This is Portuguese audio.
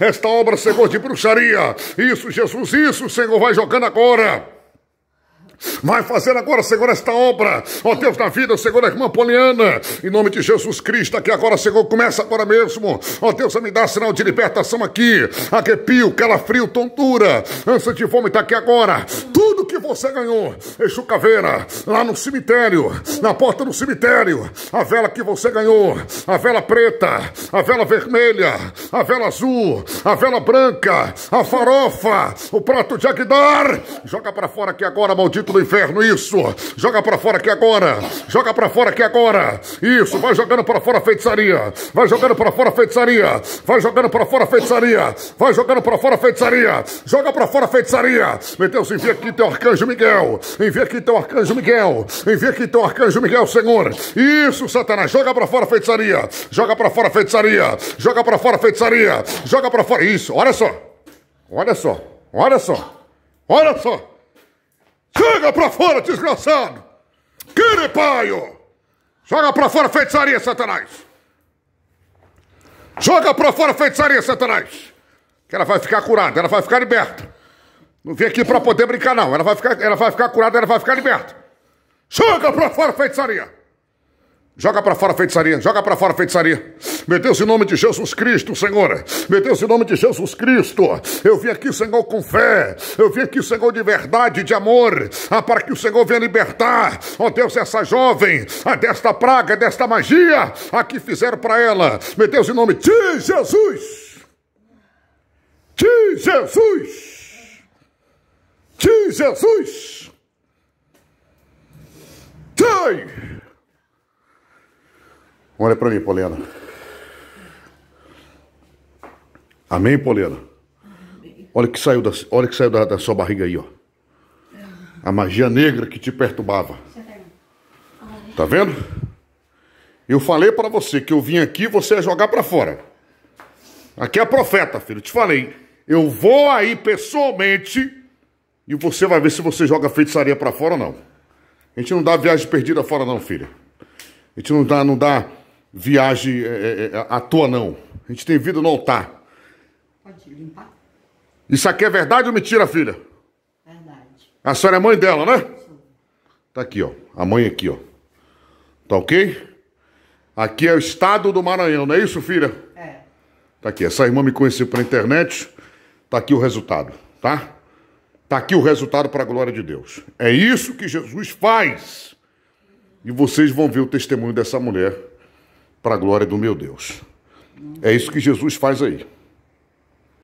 Esta obra, Senhor, de bruxaria. Isso, Jesus, isso, Senhor, vai jogando agora. Vai fazer agora, Senhor, esta obra. Ó Deus da vida, Senhor, a irmã Poliana. Em nome de Jesus Cristo, aqui agora, Senhor, começa agora mesmo. Ó Deus, me dá sinal de libertação aqui. Arrepio, calafrio, tontura, Ansa de fome está aqui agora. Tudo que você ganhou, Exu Caveira, lá no cemitério, na porta do cemitério, a vela que você ganhou, a vela preta, a vela vermelha, a vela azul, a vela branca, a farofa, o prato de Aguidar. Joga para fora aqui agora, maldito maldito do inferno, isso! Joga para fora aqui agora! Joga para fora aqui agora! Isso, vai jogando para fora a feitiçaria! Vai jogando para fora a feitiçaria! Vai jogando para fora a feitiçaria! Vai jogando para fora a feitiçaria! Joga para fora a feitiçaria! Meu Deus, envia aqui teu arcanjo Miguel! Envia aqui teu arcanjo Miguel! Envia aqui teu arcanjo Miguel, Senhor! Isso, Satanás! Joga para fora a feitiçaria! Joga para fora a feitiçaria! Joga para fora a feitiçaria! Joga para fora! Isso, olha só! Olha só! Olha só! Olha só! Chega pra fora, desgraçado! Quire, Joga pra fora feitiçaria, Satanás! Joga pra fora feitiçaria, Satanás! Que ela vai ficar curada, ela vai ficar liberta. Não vem aqui pra poder brincar, não. Ela vai ficar, ela vai ficar curada, ela vai ficar liberta. Joga pra fora feitiçaria! Joga pra fora feitiçaria, joga pra fora feitiçaria! Meteu-se em nome de Jesus Cristo, Senhor. Meteu-se em nome de Jesus Cristo. Eu vim aqui, Senhor, com fé. Eu vim aqui, Senhor, de verdade, de amor. Ah, para que o Senhor venha libertar, ó Deus, essa jovem ah, desta praga, desta magia a ah, que fizeram para ela. Meteu-se em nome de Jesus. De Jesus. De Jesus. Dei. Olha para mim, Polena. Amém, Polena? Olha que saiu, da, olha que saiu da, da sua barriga aí, ó. A magia negra que te perturbava. Tá vendo? Eu falei para você que eu vim aqui, você ia é jogar para fora. Aqui é profeta, filho. Te falei. Eu vou aí pessoalmente e você vai ver se você joga feitiçaria para fora ou não. A gente não dá viagem perdida fora, não, filha. A gente não dá, não dá viagem é, é, é à toa, não. A gente tem vida no altar. Pode limpar? Isso aqui é verdade ou mentira, filha? Verdade. A senhora é mãe dela, né? Sim. Tá aqui, ó. A mãe aqui, ó. Tá ok? Aqui é o estado do Maranhão, não é isso, filha? É. Tá aqui. Essa irmã me conheceu pela internet. Tá aqui o resultado, tá? Tá aqui o resultado para a glória de Deus. É isso que Jesus faz. E vocês vão ver o testemunho dessa mulher para a glória do meu Deus. É isso que Jesus faz aí.